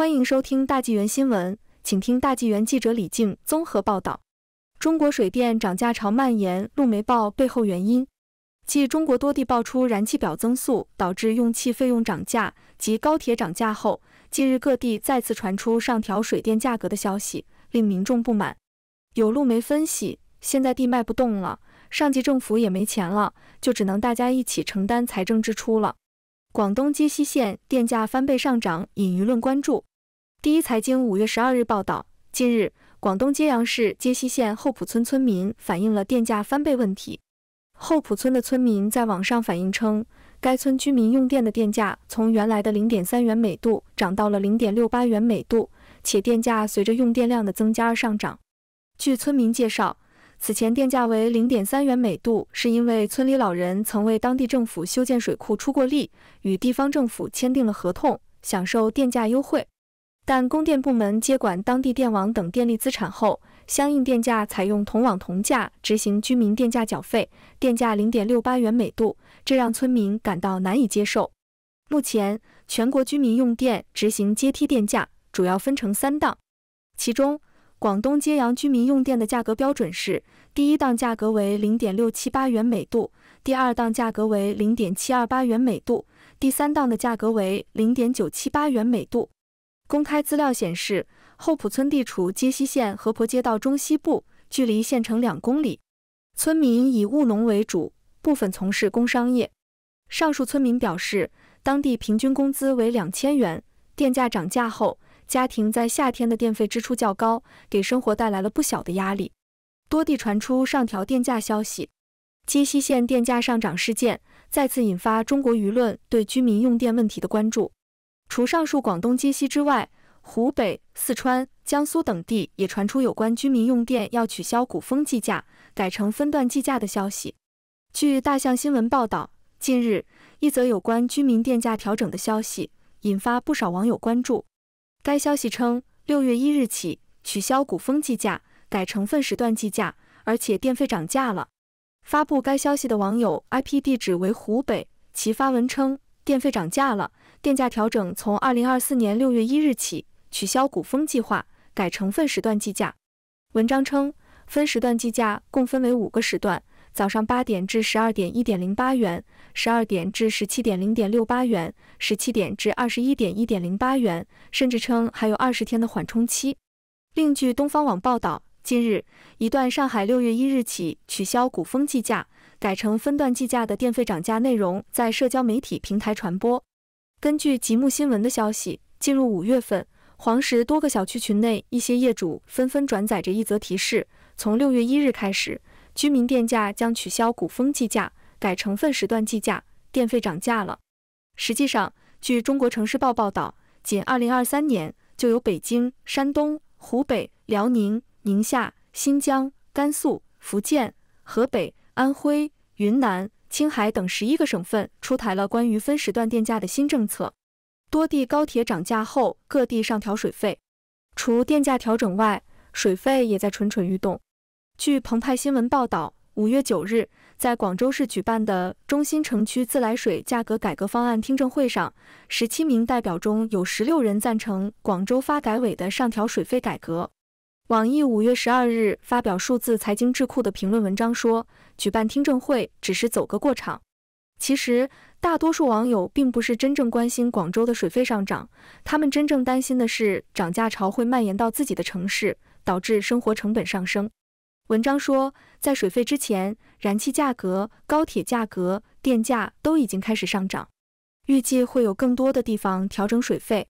欢迎收听大纪元新闻，请听大纪元记者李静综合报道：中国水电涨价潮蔓延，路媒报背后原因。继中国多地爆出燃气表增速导致用气费用涨价及高铁涨价后，近日各地再次传出上调水电价格的消息，令民众不满。有路媒分析，现在地卖不动了，上级政府也没钱了，就只能大家一起承担财政支出了。广东揭西县电价翻倍上涨，引舆论关注。第一财经五月十二日报道，近日，广东揭阳市揭西县后埔村村民反映了电价翻倍问题。后埔村的村民在网上反映称，该村居民用电的电价从原来的零点三元每度涨到了零点六八元每度，且电价随着用电量的增加而上涨。据村民介绍，此前电价为零点三元每度，是因为村里老人曾为当地政府修建水库出过力，与地方政府签订了合同，享受电价优惠。但供电部门接管当地电网等电力资产后，相应电价采用同网同价执行居民电价，缴费电价零点六八元每度，这让村民感到难以接受。目前，全国居民用电执行阶梯电价，主要分成三档，其中广东揭阳居民用电的价格标准是：第一档价格为零点六七八元每度，第二档价格为零点七二八元每度，第三档的价格为零点九七八元每度。公开资料显示，后浦村地处揭西县河婆街道中西部，距离县城两公里。村民以务农为主，部分从事工商业。上述村民表示，当地平均工资为两千元，电价涨价后，家庭在夏天的电费支出较高，给生活带来了不小的压力。多地传出上调电价消息，揭西县电价上涨事件再次引发中国舆论对居民用电问题的关注。除上述广东、江西之外，湖北、四川、江苏等地也传出有关居民用电要取消谷峰计价，改成分段计价的消息。据大象新闻报道，近日一则有关居民电价调整的消息引发不少网友关注。该消息称，六月一日起取消谷峰计价，改成分时段计价，而且电费涨价了。发布该消息的网友 IP 地址为湖北，其发文称电费涨价了。电价调整从二零二四年六月一日起取消谷峰计划，改成分时段计价。文章称，分时段计价共分为五个时段：早上八点至十二点，一点零八元；十二点至十七点，零点六八元；十七点至二十一点，一点零八元。甚至称还有二十天的缓冲期。另据东方网报道，近日一段上海六月一日起取消谷峰计价，改成分段计价的电费涨价内容在社交媒体平台传播。根据极目新闻的消息，进入五月份，黄石多个小区群内，一些业主纷纷转载着一则提示：从六月一日开始，居民电价将取消古风计价，改成分时段计价，电费涨价了。实际上，据中国城市报报道，仅2023年就有北京、山东、湖北、辽宁、宁夏、新疆、甘肃、福建、河北、安徽、云南。青海等十一个省份出台了关于分时段电价的新政策，多地高铁涨价后，各地上调水费。除电价调整外，水费也在蠢蠢欲动。据澎湃新闻报道，五月九日，在广州市举办的中心城区自来水价格改革方案听证会上，十七名代表中有十六人赞成广州发改委的上调水费改革。网易五月十二日发表数字财经智库的评论文章说，举办听证会只是走个过场。其实，大多数网友并不是真正关心广州的水费上涨，他们真正担心的是涨价潮会蔓延到自己的城市，导致生活成本上升。文章说，在水费之前，燃气价格、高铁价格、电价都已经开始上涨，预计会有更多的地方调整水费。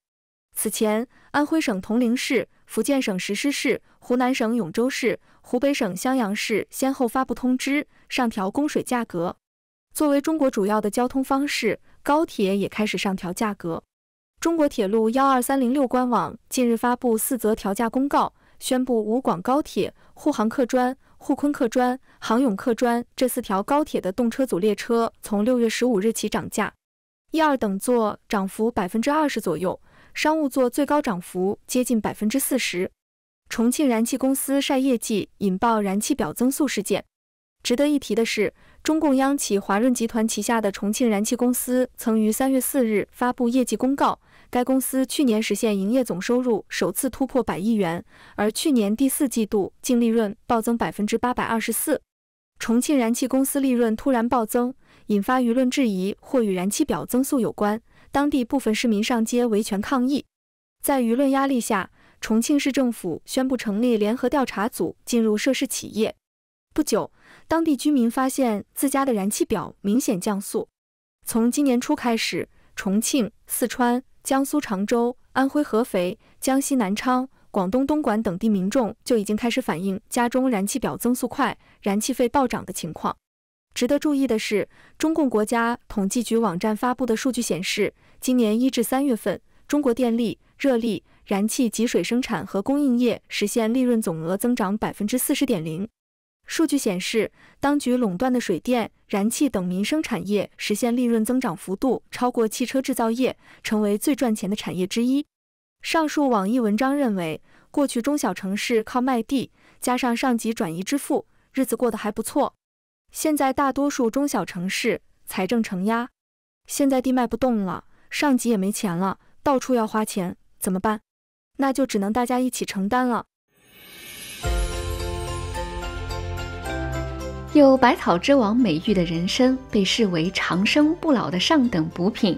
此前，安徽省铜陵市、福建省石狮市、湖南省永州市、湖北省襄阳市先后发布通知，上调供水价格。作为中国主要的交通方式，高铁也开始上调价格。中国铁路幺二三零六官网近日发布四则调价公告，宣布武广高铁、沪杭客专、沪昆客专、杭甬客专这四条高铁的动车组列车从六月十五日起涨价，一、二等座涨幅百分之二十左右。商务座最高涨幅接近百分之四十。重庆燃气公司晒业绩，引爆燃气表增速事件。值得一提的是，中共央企华润集团旗下的重庆燃气公司曾于三月四日发布业绩公告，该公司去年实现营业总收入首次突破百亿元，而去年第四季度净利润暴增百分之八百二十四。重庆燃气公司利润突然暴增，引发舆论质疑，或与燃气表增速有关。当地部分市民上街维权抗议，在舆论压力下，重庆市政府宣布成立联合调查组进入涉事企业。不久，当地居民发现自家的燃气表明显降速。从今年初开始，重庆、四川、江苏常州、安徽合肥、江西南昌、广东东莞等地民众就已经开始反映家中燃气表增速快、燃气费暴涨的情况。值得注意的是，中共国家统计局网站发布的数据显示，今年一至三月份，中国电力、热力、燃气及水生产和供应业实现利润总额增长百分之四十点零。数据显示，当局垄断的水电、燃气等民生产业实现利润增长幅度超过汽车制造业，成为最赚钱的产业之一。上述网易文章认为，过去中小城市靠卖地，加上上级转移支付，日子过得还不错。现在大多数中小城市财政承压，现在地卖不动了，上级也没钱了，到处要花钱，怎么办？那就只能大家一起承担了。有百草之王美誉的人参，被视为长生不老的上等补品。